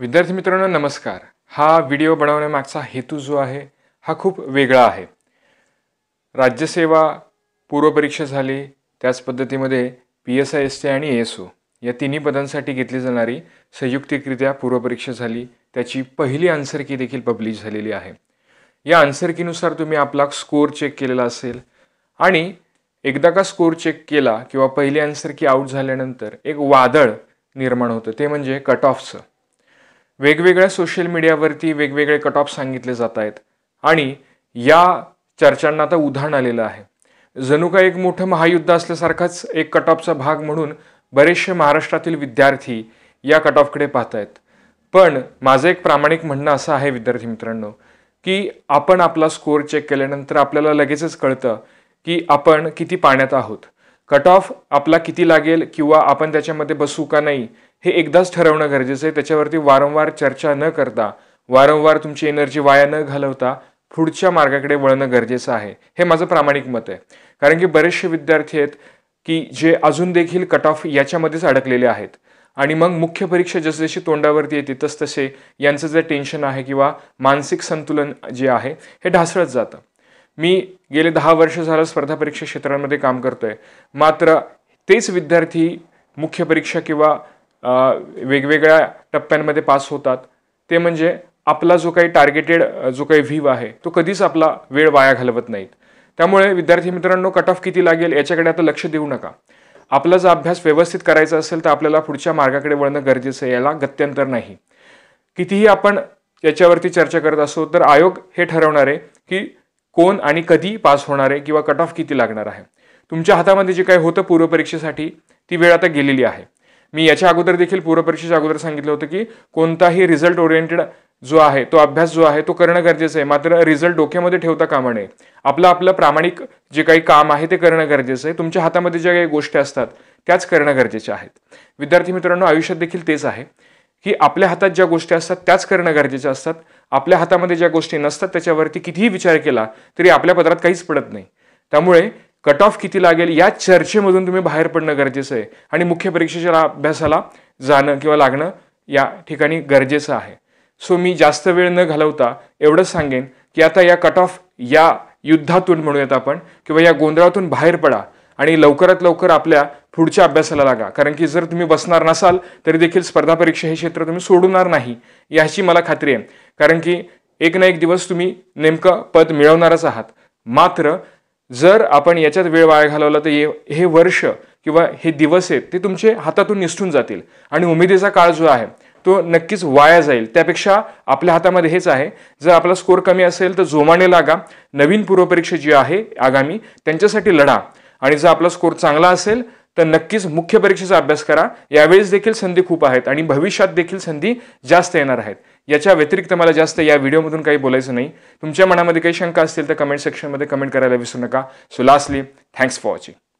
विद्यार्थी मित्रांनो नमस्कार हा व्हिडिओ बनवण्यामागचा हेतू जो आहे हा खूप वेगळा आहे राज्यसेवा पूर्वपरीक्षा झाली त्याच पद्धतीमध्ये P S I S T आणि एस ओ या तिन्ही पदांसाठी घेतली जाणारी संयुक्तिकरित्या पूर्वपरीक्षा झाली त्याची पहिली आन्सरकी देखील पब्लिश झालेली आहे या आन्सरकीनुसार तुम्ही आपला स्कोअर चेक केलेला असेल आणि एकदा का स्कोअर चेक केला किंवा पहिली आन्सरकी आऊट झाल्यानंतर एक वादळ निर्माण होतं ते म्हणजे कट ऑफचं वेगवेगळ्या सोशल मीडियावरती वेगवेगळे कट ऑफ सांगितले जात आहेत आणि या चर्चांना आता उधाण आलेलं आहे जणू का एक मोठं महायुद्ध असल्यासारखाच एक कट ऑफचा भाग म्हणून बरेचसे महाराष्ट्रातील विद्यार्थी या कट ऑफकडे पाहत आहेत पण माझं एक प्रामाणिक म्हणणं असं आहे विद्यार्थी मित्रांनो की आपण आपला स्कोअर चेक केल्यानंतर आपल्याला लगेचच कळतं की आपण किती पाण्यात आहोत कट ऑफ आपला किती लागेल किंवा आपण त्याच्यामध्ये बसू का नाही हे एकदाच ठरवणं गरजेचं आहे त्याच्यावरती वारंवार चर्चा न करता वारंवार तुमची एनर्जी वाया न घालवता पुढच्या मार्गाकडे वळणं गरजेचं आहे हे माझं प्रामाणिक मत आहे कारण की बरेचसे विद्यार्थी आहेत की जे अजून देखील कट ऑफ याच्यामध्येच अडकलेले आहेत आणि मग मुख्य परीक्षा जसजशी तोंडावरती येते तसतसे यांचं जे टेन्शन आहे किंवा मानसिक संतुलन जे आहे हे ढासळत जातं मी गेले दहा वर्ष झालं स्पर्धा परीक्षा क्षेत्रांमध्ये काम करतो आहे मात्र तेच विद्यार्थी मुख्य परीक्षा किंवा वेगवेगळ्या टप्प्यांमध्ये पास होतात ते म्हणजे आपला जो काही टार्गेटेड जो काही व्ह्यू आहे तो कधीच आपला वेळ वाया घालवत नाहीत त्यामुळे विद्यार्थी मित्रांनो कट ऑफ किती लागेल याच्याकडे आता लक्ष देऊ नका आपला जर अभ्यास व्यवस्थित करायचा असेल तर आपल्याला पुढच्या मार्गाकडे वळणं गरजेचं आहे याला गत्यंतर नाही कितीही आपण याच्यावरती चर्चा करत असो तर आयोग हे ठरवणार आहे की कोण आणि कधी पास होणार आहे किंवा कट ऑफ किती लागणार आहे तुमच्या हातामध्ये जे काही होतं पूर्वपरीक्षेसाठी ती वेळ आता गेलेली आहे मी याच्या अगोदर देखील पूर्वपरीक्षेच्या अगोदर सांगितलं होतं की कोणताही रिझल्ट ओरिएंटेड जो आहे तो अभ्यास जो आहे तो करणं गरजेचं आहे मात्र रिझल्ट डोक्यामध्ये ठेवता कामा नये आपलं आपलं प्रामाणिक जे काही काम आहे ते करणं गरजेचं आहे तुमच्या हातामध्ये ज्या काही गोष्टी असतात त्याच करणं गरजेच्या आहेत विद्यार्थी मित्रांनो आयुष्यात देखील तेच आहे की आपल्या हातात ज्या गोष्टी असतात त्याच करणं गरजेचं असतात आपल्या हातामध्ये ज्या गोष्टी नसतात त्याच्यावरती कितीही विचार केला तरी आपल्या पदरात काहीच पडत नाही त्यामुळे कट ऑफ किती लागेल या चर्चेमधून तुम्ही बाहेर पडणं गरजेचं आहे आणि मुख्य परीक्षेच्या अभ्यासाला जाणं किंवा लागणं या ठिकाणी गरजेचं आहे सो मी जास्त वेळ न घालवता एवढंच सांगेन की आता या कट ऑफ या युद्धातून म्हणूयात आपण किंवा या गोंधळातून बाहेर पडा आणि लवकरात लवकर आपल्या पुढच्या अभ्यासाला लागा कारण की जर तुम्ही बसणार नसाल तरी देखील स्पर्धा परीक्षा हे क्षेत्र तुम्ही सोडणार नाही याची मला खात्री आहे कारण की एक ना एक दिवस तुम्ही नेमकं पद मिळवणारच आहात मात्र जर आपण याच्यात वेळ वाया घालवला तर हे वर्ष किंवा हे दिवस आहेत ते तुमचे हातातून निसटून जातील आणि उमेदीचा काळ जो आहे तो नक्कीच वाया जाईल त्यापेक्षा आपल्या हातामध्ये हेच आहे जर आपला स्कोर कमी असेल तर जोमाने लागा नवीन पूर्वपरीक्षा जी आहे आगामी त्यांच्यासाठी लढा आणि जर आपला स्कोर चांगला असेल तर नक्कीच मुख्य परीक्षेचा अभ्यास करा यावेळेस देखील संधी खूप आहेत आणि भविष्यात देखील संधी जास्त येणार आहेत याच्या व्यतिरिक्त मला जास्त या व्हिडिओमधून काही बोलायचं नाही तुमच्या मनामध्ये काही शंका असतील तर कमेंट सेक्शनमध्ये कमेंट करायला विसरू नका so lastly thanks for watching